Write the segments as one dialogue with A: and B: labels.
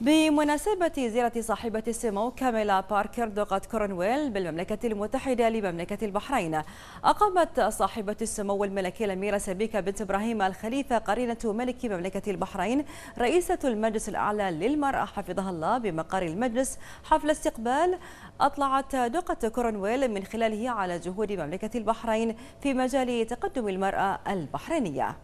A: بمناسبة زيارة صاحبة السمو كاميلا باركر دوقة كورنويل بالمملكة المتحدة لمملكة البحرين أقامت صاحبة السمو الملكي الأميرة سبيكة بنت إبراهيم الخليفة قرينة ملك مملكة البحرين رئيسة المجلس الأعلى للمرأة حفظها الله بمقر المجلس حفل استقبال أطلعت دوقة كورنويل من خلاله على جهود مملكة البحرين في مجال تقدم المرأة
B: البحرينية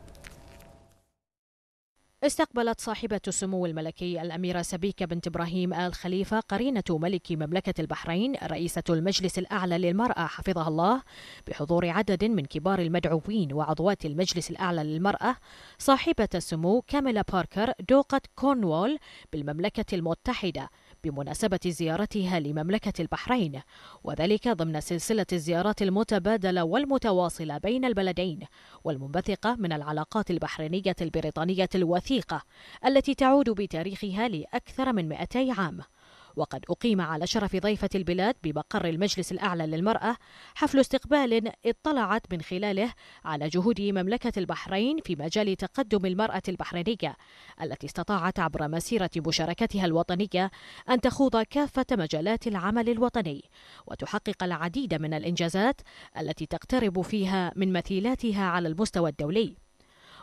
B: استقبلت صاحبة السمو الملكي الأميرة سبيكة بنت إبراهيم آل خليفة قرينة ملك مملكة البحرين رئيسة المجلس الأعلى للمرأة حفظها الله بحضور عدد من كبار المدعوين وعضوات المجلس الأعلى للمرأة صاحبة السمو كاميلا باركر دوقة كورنوال بالمملكة المتحدة بمناسبة زيارتها لمملكة البحرين وذلك ضمن سلسلة الزيارات المتبادلة والمتواصلة بين البلدين والمنبثقة من العلاقات البحرينية البريطانية الوثيقة التي تعود بتاريخها لأكثر من 200 عام وقد أقيم على شرف ضيفة البلاد بمقر المجلس الأعلى للمرأة حفل استقبال اطلعت من خلاله على جهود مملكة البحرين في مجال تقدم المرأة البحرينية التي استطاعت عبر مسيرة مشاركتها الوطنية أن تخوض كافة مجالات العمل الوطني وتحقق العديد من الإنجازات التي تقترب فيها من مثيلاتها على المستوى الدولي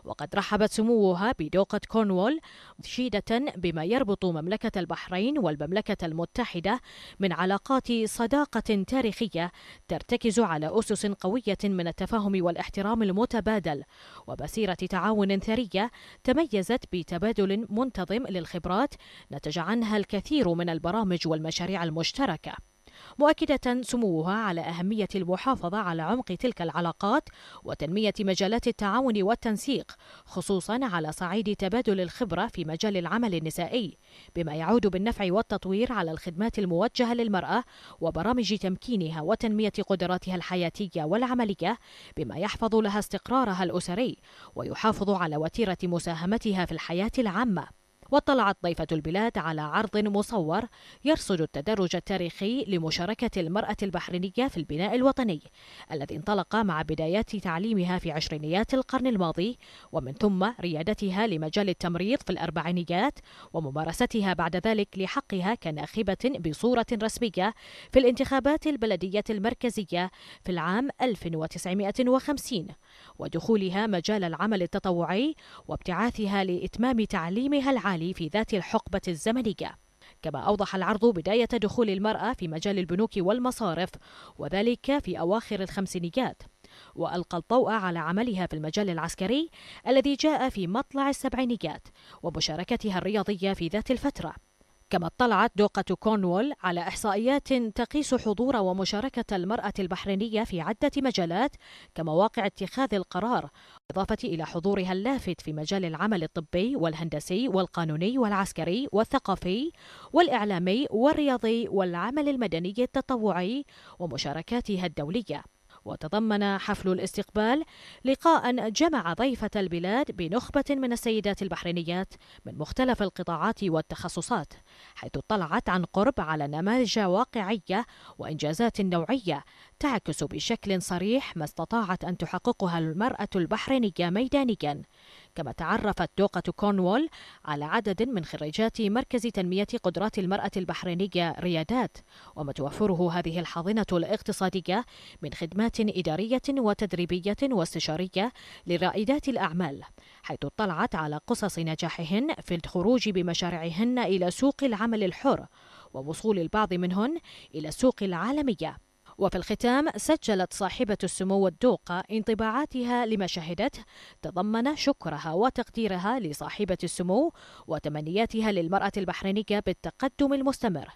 B: وقد رحبت سموها بدوقة كورنوول مشيدة بما يربط مملكة البحرين والمملكة المتحدة من علاقات صداقة تاريخية ترتكز على أسس قوية من التفاهم والاحترام المتبادل وبسيرة تعاون ثرية تميزت بتبادل منتظم للخبرات نتج عنها الكثير من البرامج والمشاريع المشتركه مؤكدة سموها على أهمية المحافظة على عمق تلك العلاقات وتنمية مجالات التعاون والتنسيق خصوصا على صعيد تبادل الخبرة في مجال العمل النسائي بما يعود بالنفع والتطوير على الخدمات الموجهة للمرأة وبرامج تمكينها وتنمية قدراتها الحياتية والعملية بما يحفظ لها استقرارها الأسري ويحافظ على وتيرة مساهمتها في الحياة العامة واطلعت ضيفة البلاد على عرض مصور يرصد التدرج التاريخي لمشاركة المرأة البحرينية في البناء الوطني الذي انطلق مع بدايات تعليمها في عشرينيات القرن الماضي ومن ثم ريادتها لمجال التمريض في الأربعينيات وممارستها بعد ذلك لحقها كناخبة بصورة رسمية في الانتخابات البلدية المركزية في العام 1950 ودخولها مجال العمل التطوعي وابتعاثها لإتمام تعليمها العالي المالي في ذات الحقبة الزمنية كما أوضح العرض بداية دخول المرأة في مجال البنوك والمصارف وذلك في أواخر الخمسينيات وألقى الضوء على عملها في المجال العسكري الذي جاء في مطلع السبعينيات ومشاركتها الرياضية في ذات الفترة كما اطلعت دوقة كونول على إحصائيات تقيس حضور ومشاركة المرأة البحرينية في عدة مجالات كمواقع اتخاذ القرار إضافة إلى حضورها اللافت في مجال العمل الطبي والهندسي والقانوني والعسكري والثقافي والإعلامي والرياضي والعمل المدني التطوعي ومشاركاتها الدولية وتضمن حفل الاستقبال لقاء جمع ضيفة البلاد بنخبة من السيدات البحرينيات من مختلف القطاعات والتخصصات حيث اطلعت عن قرب على نماذج واقعية وإنجازات نوعية تعكس بشكل صريح ما استطاعت أن تحققها المرأة البحرينية ميدانيا كما تعرفت دوقة كونوول على عدد من خريجات مركز تنمية قدرات المرأة البحرينية ريادات وما توفره هذه الحاضنة الاقتصادية من خدمات إدارية وتدريبية واستشارية لرائدات الأعمال حيث اطلعت على قصص نجاحهن في الخروج بمشاريعهن إلى سوق العمل الحر ووصول البعض منهن إلى السوق العالمية وفي الختام سجلت صاحبة السمو الدوقة انطباعاتها لما شهدته تضمن شكرها وتقديرها لصاحبة السمو وتمنياتها للمرأة البحرينية بالتقدم المستمر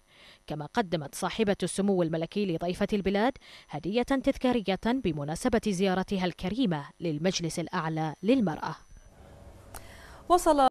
B: كما قدمت صاحبة السمو الملكي لضيفة البلاد هدية تذكارية بمناسبة زيارتها الكريمة للمجلس الأعلى للمرأة وصل